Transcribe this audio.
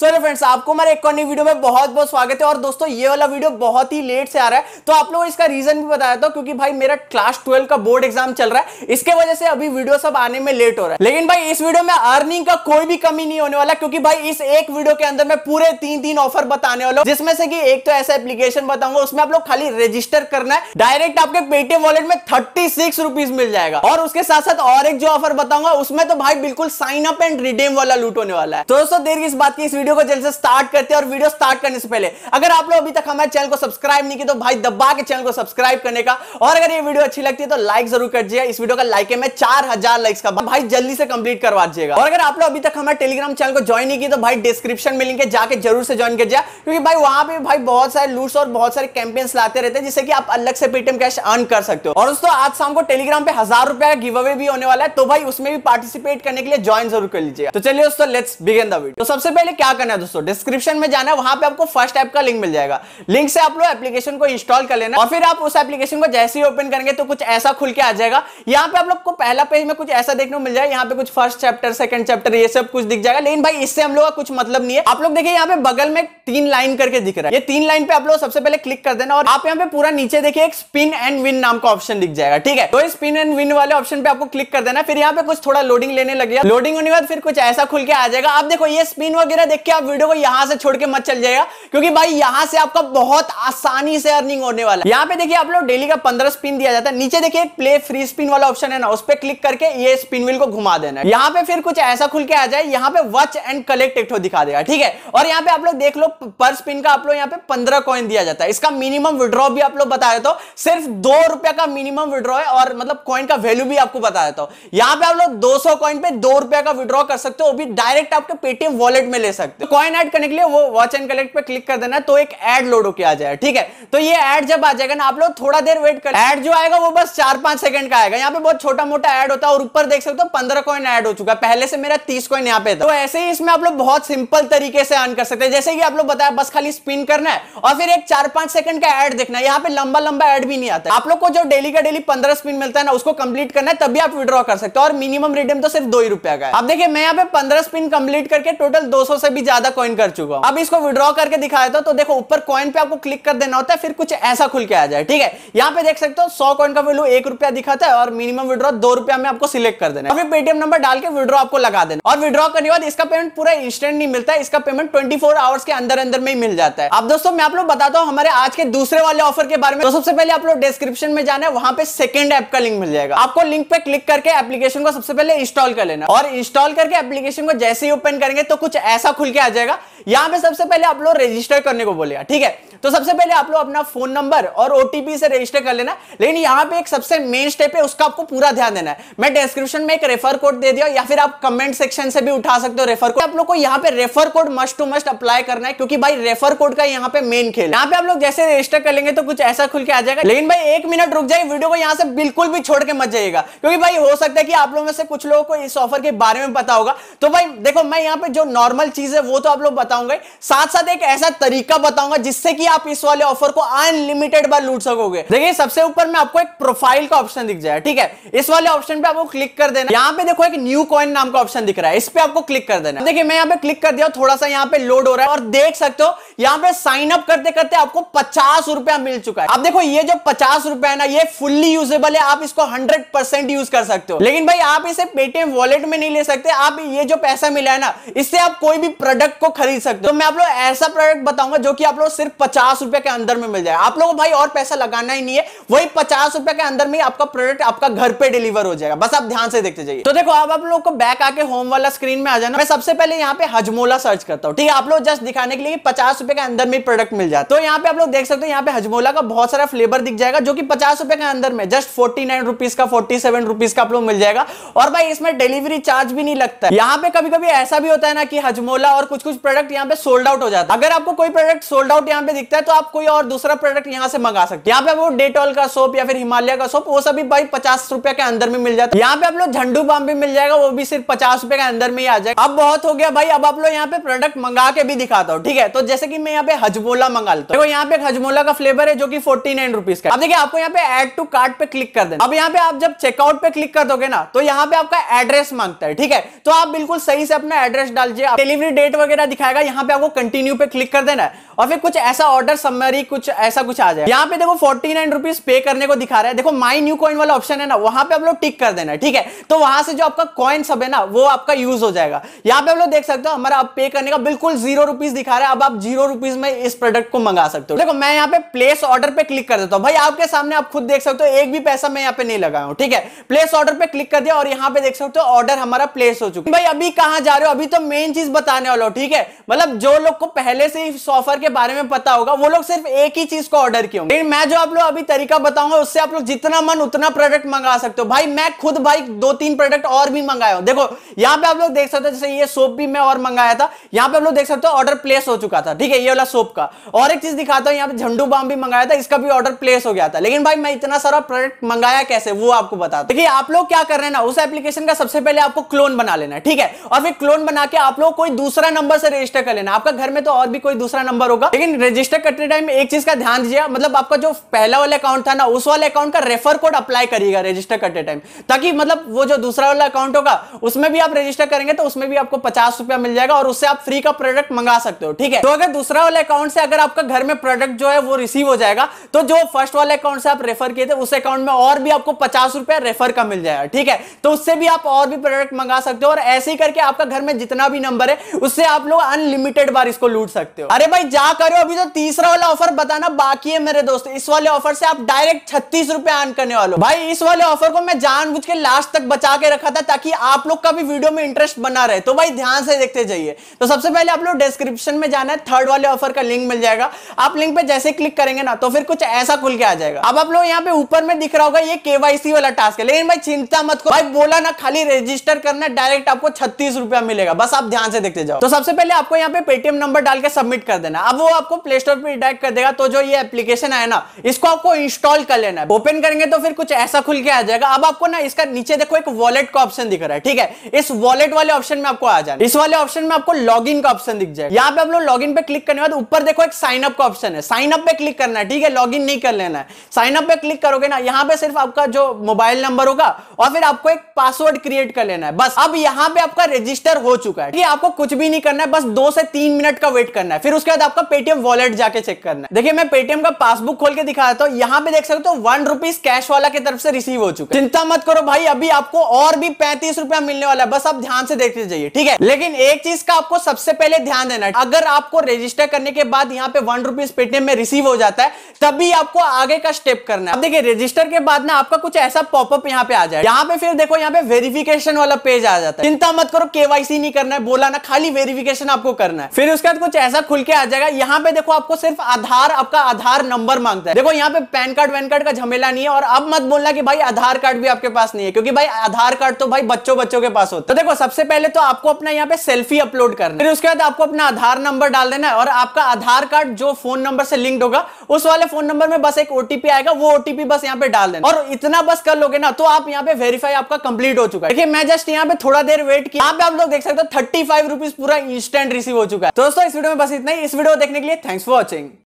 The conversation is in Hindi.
सो फ्रेंड्स आपको हमारे एक और नई वीडियो में बहुत बहुत स्वागत है और दोस्तों ये वाला वीडियो बहुत ही लेट से आ रहा है तो आप लोगों इसका रीजन भी बताया था क्योंकि भाई मेरा क्लास ट्वेल्व का बोर्ड एग्जाम चल रहा है इसके वजह से अभी वीडियो सब आने में लेट हो रहा है लेकिन भाई इस वीडियो में अर्निंग का कोई भी कमी नहीं होने वाला क्योंकि भाई इस एक वीडियो के अंदर मैं पूरे तीन तीन ऑफर बताने वाला हूँ जिसमें से कि एक तो ऐसा एप्लीकेशन बताऊंगा उसमें आप लोग खाली रजिस्टर करना है डायरेक्ट आपके पेटीएम वॉलेट में थर्टी सिक्स रुपीज मिल जाएगा और उसके साथ साथ और एक जो ऑफर बताऊंगा उसमें तो भाई बिल्कुल साइन अप एंड रिडेम वाला लूट होने वाला है तो दोस्तों देर इस बात की इस वीडियो वीडियो को जल्द से स्टार्ट करते हैं और वीडियो स्टार्ट करने से पहले अगर आप लोग अभी तक हमारे चैनल को सब्सक्राइब नहीं किया तो भाई दबा के चैनल को सब्सक्राइब करने का और अगर ये वीडियो अच्छी लगती है तो लाइक जरूर कर दिया इस वीडियो का लाइक है मैं चार हजार लाइक्स का भाई जल्दी से कंप्लीट करवा दिएगा और अगर आप लोग अभी तक हमारे टेलीग्राम चैनल को ज्वाइन नहीं किया तो भाई डिस्क्रिप्शन में लिंक है जाकर जरूर से ज्वाइन कर दिया क्योंकि भाई वहां पर भाई बहुत सारे लूट्स और बहुत सारे कैंपेन्स लाते रहते हैं जिससे कि आप अलग से पेटीएम कैश अर्न कर सकते हो और दोस्तों आज शाम को टेलीग्राम पे हजार रुपया का गिव अवे भी होने वाला है तो भाई उसमें भी पार्टिसिपेट करने के लिए ज्वाइन जरूर कर लीजिए तो चलिए दोस्तों लेट्स बिगेन द वीडियो तो सबसे पहले क्या करना है दोस्तों डिस्क्रिप्शन में जाना है वहां पे आपको फर्स्ट ऐप का लिंक मिल जाएगा लिंक से आप लोग एप्लीकेशन को इंस्टॉल कर लेना और फिर आप उस एप्लीकेशन को जैसे ही ओपन करेंगे तो कुछ ऐसा खुल के आ जाएगा यहाँ पे आप लोग को पहला पेज में कुछ ऐसा देखने को मिल जाएगा यहाँ पे कुछ फर्स्ट चैप्टर सेकंड चैप्टर ये सब कुछ दिख जाएगा लेकिन भाई इससे हम लोग का कुछ मतलब नहीं है आप लोग देखिए यहाँ पे बगल में तीन लाइन करके दिख रहा है ये तीन लाइन पे आप लोग सबसे पहले क्लिक कर देना और आप यहाँ पे पूरा नीचे देखिए एक स्पिन एंड विन नाम का ऑप्शन दिख जाएगा ठीक है तो स्पिन एंड विन वाले ऑप्शन पे आपको क्लिक कर देना फिर यहाँ पे कुछ थोड़ा लोडिंग लेने लगे लोडिंग होने के बाद फिर कुछ ऐसा खुल के आ जाएगा आप देखो ये स्पिन वगैरह देख के आप वीडियो को यहां से छोड़ के मत चल जाएगा क्योंकि भाई यहां से आपका बहुत आसानी से अर्निंग होने वाला है यहाँ पे देखिए आप लोग डेली का पंद्रह स्पिन दिया जाता है नीचे देखिए प्ले फ्री स्पिन वाला ऑप्शन है ना उस पर क्लिक करके ये स्पिन व्हील को घुमा देना है यहाँ पे फिर कुछ ऐसा खुल के आ जाए यहाँ पे वॉच एंड कलेक्ट एक्ट दिखा देगा ठीक है और यहाँ पे आप लोग देख लो पर स्पिन का आप लोग यहाँ पे पंद्रह कॉइन दिया जाता है इसका मिनिमम विड्रॉ भी आप लोग बता देता हूँ सिर्फ दो रुपया का मिनिमम विड्रॉ है और मतलब कॉइन का वैल्यू भी आपको बता देता हूँ यहाँ पे आप लोग दो सौ कॉइन पे दो रुपया का विड्रॉ कर सकते हो वो भी डायरेक्ट आपके पेटीएम वॉलेट में ले सकते सकते हो कॉइन ऐड करने के लिए वो वॉच एंड कलेक्ट पे क्लिक कर देना तो एक एड लोड होकर आ जाए ठीक है तो ये एड जब आ जाएगा ना आप लोग थोड़ा देर वेट कर एड जो आएगा वो बस चार पांच सेकंड का आएगा यहाँ पे बहुत छोटा मोटा एड होता है और ऊपर देख सकते हो पंद्रह कॉइन एड हो चुका है पहले से मेरा तीस कॉइन यहाँ पे था तो ऐसे ही इसमें आप लोग बहुत सिंपल तरीके से अर्न कर सकते हैं जैसे कि आप लोग बताया बस खाली स्पिन करना है और फिर एक चार पांच सेकंड का एड देखना है यहाँ पे लंबा लंबा एड भी नहीं आता आप लोग को जो डेली का डेली पंद्रह स्पिन मिलता है ना उसको कंप्लीट करना है तभी आप विड्रॉ कर सकते हो और मिनिमम रिडीम तो सिर्फ दो ही रुपया का है आप देखिए मैं यहाँ पे पंद्रह स्पिन कंप्लीट करके टोटल दो से भी ज्यादा कॉइन कर चुका हूं अब इसको विड्रॉ करके दिखा देता तो देखो ऊपर कॉइन पे आपको क्लिक कर देना होता है फिर कुछ ऐसा खुल के आ जाए ठीक है यहाँ पे देख सकते हो सौ कॉइन का वैल्यू एक रुपया दिखाता है और मिनिमम विड्रॉ दो रुपया में आपको सिलेक्ट कर देना पेटीएम नंबर डाल के विड्रॉ आपको लगा देना और विड्रॉ करने के बाद इसका पेमेंट पूरा इंस्टेंट नहीं मिलता है इसका पेमेंट ट्वेंटी फोर आवर्स के अंदर अंदर में ही मिल जाता है अब दोस्तों मैं आप लोग बताता हूँ हमारे आज के दूसरे वाले ऑफर के बारे में तो सबसे पहले आप लोग डिस्क्रिप्शन में जाना है वहां पे सेकंड ऐप का लिंक मिल जाएगा आपको लिंक पे क्लिक करके एप्लीकेशन को सबसे पहले इंस्टॉल कर लेना और इंस्टॉल करके एप्लीकेशन को जैसे ही ओपन करेंगे तो कुछ ऐसा खुल खुल के आ जाएगा यहां पे सबसे पहले आप लोग रजिस्टर करने को बोलेगा ठीक है तो सबसे पहले आप लोग अपना फोन नंबर और ओटीपी से रजिस्टर कर लेना लेकिन यहाँ पे एक सबसे मेन स्टेप है उसका आपको पूरा ध्यान देना है मैं डिस्क्रिप्शन में एक रेफर कोड दे दिया या फिर आप कमेंट सेक्शन से भी उठा सकते हो रेफर कोड आप लोग को यहाँ पे refer code must to must apply करना है क्योंकि भाई रेफर कोड का यहाँ पे मेन खेल यहाँ पे आप लोग जैसे रजिस्टर कर लेंगे तो कुछ ऐसा खुल के आ जाएगा लेकिन भाई एक मिनट रुक जाए वीडियो को यहाँ से बिल्कुल भी छोड़ के मत जाइएगा क्योंकि भाई हो सकता है कि आप लोगों में से कुछ लोगों को इस ऑफर के बारे में पता होगा तो भाई देखो मैं यहाँ पे जो नॉर्मल चीज है वो तो आप लोग बताऊंगा साथ साथ एक ऐसा तरीका बताऊंगा जिससे कि आप इस वाले ऑफर को अनलिमिटेड बार लूट सकोगे देखिए सबसे ऊपर में आपको एक प्रोफाइल का ऑप्शन दिख जाए ठीक है इस वाले ऑप्शन पे आपको क्लिक कर देना यहाँ पे देखो एक न्यू कॉइन नाम का ऑप्शन दिख रहा है इस पे आपको क्लिक कर देना देखिए मैं यहाँ पे क्लिक कर दिया थोड़ा सा यहाँ पे लोड हो रहा है और देख सकते हो यहाँ पे साइन अप करते करते आपको पचास रुपया मिल चुका है आप देखो ये जो पचास रुपया है ना ये फुल्ली यूजेबल है आप इसको हंड्रेड परसेंट यूज कर सकते हो लेकिन भाई आप इसे पेटीएम वॉलेट में नहीं ले सकते आप ये जो पैसा मिला है ना इससे आप कोई भी प्रोडक्ट को खरीद सकते हो तो मैं आप लोग ऐसा प्रोडक्ट बताऊंगा जो कि आप लोग सिर्फ पचास पचास रुपए के अंदर में मिल जाए आप लोगों को भाई और पैसा लगाना ही नहीं है वही पचास रुपए के अंदर में आपका प्रोडक्ट आपका घर पे डिलीवर हो जाएगा बस आप ध्यान से देखते जाइए तो देखो आप आप लोग को बैक आके होम वाला स्क्रीन में आ जाना मैं सबसे पहले यहाँ पे हजमोला सर्च करता हूँ ठीक है आप लोग जस्ट दिखाने के लिए पचास रुपए के अंदर में प्रोडक्ट मिल जाए तो यहाँ पे आप लोग देख सकते हो यहाँ पे हजमोला का बहुत सारा फ्लेवर दिख जाएगा जो कि पचास रुपए के अंदर में जस्ट फोर्टी नाइन रुपीज का फोर्टी सेवन रुपीज का आप लोग मिल जाएगा और भाई इसमें डिलीवरी चार्ज भी नहीं लगता यहाँ पे कभी कभी ऐसा भी होता है ना कि हजमोला और कुछ कुछ प्रोडक्ट यहाँ पे सोल्ड आउट हो जाता है अगर आपको कोई प्रोडक्ट सोल्ड आउट यहाँ पे दिखता है तो आप कोई और दूसरा प्रोडक्ट यहाँ से मंगा सकते हैं यहाँ पे वो डेटोल का सोप या फिर हिमालय का सोप वो सभी भाई पचास रुपए के अंदर में मिल जाता है यहाँ पे आप लोग झंडू बाम भी मिल जाएगा वो भी सिर्फ पचास रुपए के अंदर में ही आ जाएगा अब बहुत हो गया भाई अब आप लोग यहाँ पे प्रोडक्ट मंगा के भी दिखाता हूँ ठीक है तो जैसे की मैं यहाँ पे हजमोला मंगा लेता हूँ यहाँ पे हजमोला का फ्लेवर है जो की फोर्टी नाइन रुपीज का अब देखिए आपको यहाँ पे एड टू कार्ड पे क्लिक कर देना अब यहाँ पे आप जब चेकआउट पे क्लिक कर दोगे ना तो यहाँ पे आपका एड्रेस मांगता है ठीक है तो आप बिल्कुल सही से अपना एड्रेस डाल डिलीवरी डेट वगैरह दिखाएगा यहाँ पे आपको कंटिन्यू पे क्लिक कर देना है और फिर कुछ ऐसा ऑर्डर समरी कुछ ऐसा कुछ आ जाए यहाँ पे देखो फोर्टी नाइन रुपीज पे करने को दिखा रहा है देखो माई न्यू कॉइन वाला ऑप्शन है ना वहां पे आप लोग टिक कर देना ठीक है तो वहां से जो आपका कॉइन सब है ना वो आपका यूज हो जाएगा यहाँ पे आप लोग देख सकते हो हमारा अब पे करने का बिल्कुल जीरो रुपीज दिखा रहा है अब आप जीरो रुपीज में इस प्रोडक्ट को मंगा सकते हो देखो मैं यहाँ पे प्लेस ऑर्डर पे क्लिक कर देता हूँ भाई आपके सामने आप खुद देख सकते हो एक भी पैसा मैं यहाँ पे नहीं लगाया हूँ ठीक है प्लेस ऑर्डर पे क्लिक कर दिया और यहाँ पे देख सकते हो ऑर्डर हमारा प्लेस हो चुका है भाई अभी कहा जा रहे हो अभी तो मेन चीज बताने वाला हो ठीक है मतलब जो लोग को पहले से इस ऑफर के बारे में पता होगा होगा वो लोग सिर्फ एक ही चीज को ऑर्डर किए होंगे मैं जो आप लोग अभी तरीका बताऊंगा उससे आप लोग जितना मन उतना प्रोडक्ट मंगा सकते हो भाई मैं खुद भाई दो तीन प्रोडक्ट और भी मंगाया हूँ देखो यहाँ पे आप लोग देख सकते हो जैसे ये सोप भी मैं और मंगाया था यहाँ पे आप लोग देख सकते हो ऑर्डर प्लेस हो चुका था ठीक है ये वाला सोप का और एक चीज दिखाता हूँ यहाँ पे झंडू बाम भी मंगाया था इसका भी ऑर्डर प्लेस हो गया था लेकिन भाई मैं इतना सारा प्रोडक्ट मंगाया कैसे वो आपको बता देखिए आप लोग क्या कर रहे हैं ना उस एप्लीकेशन का सबसे पहले आपको क्लोन बना लेना है ठीक है और फिर क्लोन बना के आप लोग कोई दूसरा नंबर से रजिस्टर कर लेना आपका घर में तो और भी कोई दूसरा नंबर होगा लेकिन रजिस्टर चेक करते टाइम एक चीज का ध्यान दीजिए मतलब आपका जो पहला वाला अकाउंट था ना उस वाले अकाउंट का रेफर कोड अप्लाई करिएगा रजिस्टर करते टाइम ताकि मतलब वो जो दूसरा वाला अकाउंट होगा उसमें भी आप रजिस्टर करेंगे तो उसमें भी आपको पचास रुपया मिल जाएगा और उससे आप फ्री का प्रोडक्ट मंगा सकते हो ठीक है तो अगर दूसरा वाला अकाउंट से अगर आपका घर में प्रोडक्ट जो है वो रिसीव हो जाएगा तो जो फर्स्ट वाले अकाउंट से आप रेफर किए थे उस अकाउंट में और भी आपको पचास रेफर का मिल जाएगा ठीक है तो उससे भी आप और भी प्रोडक्ट मंगा सकते हो और ऐसे ही करके आपका घर में जितना भी नंबर है उससे आप लोग अनलिमिटेड बार इसको लूट सकते हो अरे भाई जा करो अभी तो तीसरा वाला ऑफर बताना बाकी है मेरे दोस्त इस वाले ऑफर से आप डायरेक्ट छत्तीस रुपए अर्न करने वाले भाई इस वाले ऑफर को मैं जान के लास्ट तक बचा के रखा था ताकि आप लोग का भी वीडियो में इंटरेस्ट बना रहे तो भाई ध्यान से देखते जाइए तो सबसे पहले आप लोग डिस्क्रिप्शन में जाना है थर्ड वाले ऑफर का लिंक मिल जाएगा आप लिंक पे जैसे क्लिक करेंगे ना तो फिर कुछ ऐसा खुल के आ जाएगा अब आप लोग यहाँ पे ऊपर में दिख रहा होगा ये केवाईसी वाला टास्क है लेकिन भाई चिंता मत को भाई बोला ना खाली रजिस्टर करना डायरेक्ट आपको छत्तीस मिलेगा बस आप ध्यान से देखते जाओ तो सबसे पहले आपको यहाँ पे पेटीएम नंबर डाल के सबमिट कर देना अब वो आपको प्ले स्टोर पर डायरेक्ट कर देगा तो जो ये एप्लीकेशन है ना इसको आपको इंस्टॉल कर लेना है ओपन करेंगे तो फिर कुछ ऐसा खुल के आ जाएगा अब आपको ना इसका नीचे देखो एक वॉलेट का ऑप्शन दिख रहा है ठीक है इस वॉलेट वाले ऑप्शन में आपको आ जाए इस वाले ऑप्शन में आपको लॉग का ऑप्शन दिख जाए यहाँ पे आप लोग लॉग पे क्लिक करने बाद ऊपर देखो एक साइन अप का ऑप्शन है साइन अप पे क्लिक करना है ठीक है लॉग नहीं कर लेना है साइन अप पे क्लिक करोगे ना यहाँ पे सिर्फ आपका जो मोबाइल नंबर होगा और फिर आपको एक पासवर्ड क्रिएट कर लेना है बस अब यहाँ पे आपका रजिस्टर हो चुका है ठीक है आपको कुछ भी नहीं करना है बस दो से तीन मिनट का वेट करना है फिर उसके बाद आपका पेटीएम वॉलेट जाके चेक करना है देखिए मैं पेटीएम का पासबुक खोल के दिखा देता हूँ यहाँ पे देख सकते हो वन रुपीज कैश वाला की तरफ से रिसीव हो चुका है चिंता मत करो भाई अभी आपको और भी पैंतीस रुपया मिलने वाला है बस आप ध्यान से देखते जाइए ठीक है लेकिन एक चीज का आपको सबसे पहले ध्यान देना है अगर आपको रजिस्टर करने के बाद यहाँ पे वन रुपीज पेटीएम में रिसीव हो जाता है तभी आपको आगे का स्टेप करना है देखिए रजिस्टर के बाद ना आपका कुछ ऐसा पॉपअप यहाँ पे आ जाए यहाँ पे फिर देखो यहाँ पे वेरिफिकेशन वाला पेज आ जाता है चिंता मत करो केवाईसी नहीं करना है बोला ना खाली वेरिफिकेशन आपको करना है फिर उसके बाद कुछ ऐसा खुल के आ जाएगा यहाँ पे देखो आप आपको सिर्फ आधार आपका आधार नंबर मांगता है देखो यहाँ पे पैन कार्ड वैन कार्ड का झमेला नहीं है और अब मत बोलना कि भाई आधार कार्ड भी आपके पास नहीं है क्योंकि भाई आधार कार्ड तो भाई बच्चों बच्चों के पास होता है तो देखो सबसे पहले तो आपको अपना यहाँ पे सेल्फी अपलोड करना फिर उसके बाद आपको अपना आधार नंबर डाल देना है और आपका आधार कार्ड जो फोन नंबर से लिंक्ड होगा उस वाले फोन नंबर में बस एक ओटीपी आएगा वो ओटीपी बस यहाँ पे डाल देना और इतना बस कर लोगे ना तो आप यहाँ पे वेरीफाई आपका कंप्लीट हो चुका है देखिए मैं जस्ट यहाँ पे थोड़ा देर वेट किया यहाँ पे आप लोग देख सकते हो थर्टी फाइव पूरा इंस्टेंट रिसीव हो चुका है दोस्तों इस वीडियो में बस इतना ही इस वीडियो देखने के लिए थैंक्स फॉर watching.